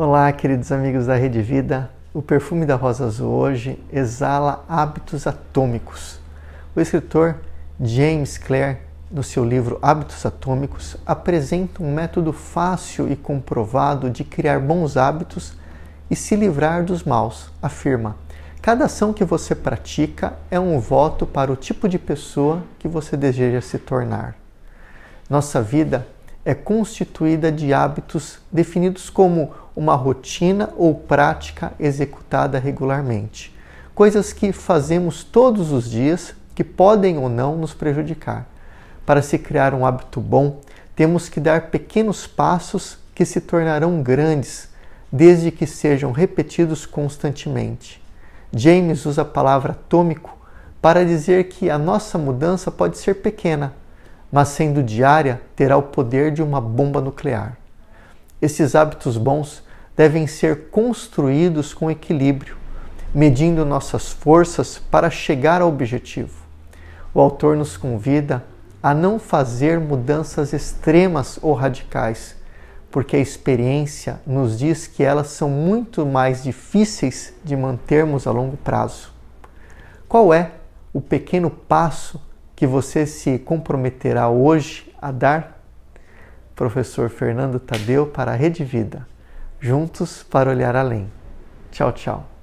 Olá, queridos amigos da Rede Vida. O perfume da rosa azul hoje exala hábitos atômicos. O escritor James Clare, no seu livro Hábitos Atômicos, apresenta um método fácil e comprovado de criar bons hábitos e se livrar dos maus. Afirma: cada ação que você pratica é um voto para o tipo de pessoa que você deseja se tornar. Nossa vida é constituída de hábitos definidos como uma rotina ou prática executada regularmente. Coisas que fazemos todos os dias que podem ou não nos prejudicar. Para se criar um hábito bom, temos que dar pequenos passos que se tornarão grandes, desde que sejam repetidos constantemente. James usa a palavra atômico para dizer que a nossa mudança pode ser pequena, mas sendo diária, terá o poder de uma bomba nuclear. Esses hábitos bons devem ser construídos com equilíbrio, medindo nossas forças para chegar ao objetivo. O autor nos convida a não fazer mudanças extremas ou radicais, porque a experiência nos diz que elas são muito mais difíceis de mantermos a longo prazo. Qual é o pequeno passo que você se comprometerá hoje a dar? Professor Fernando Tadeu para a Rede Vida juntos para olhar além. Tchau, tchau.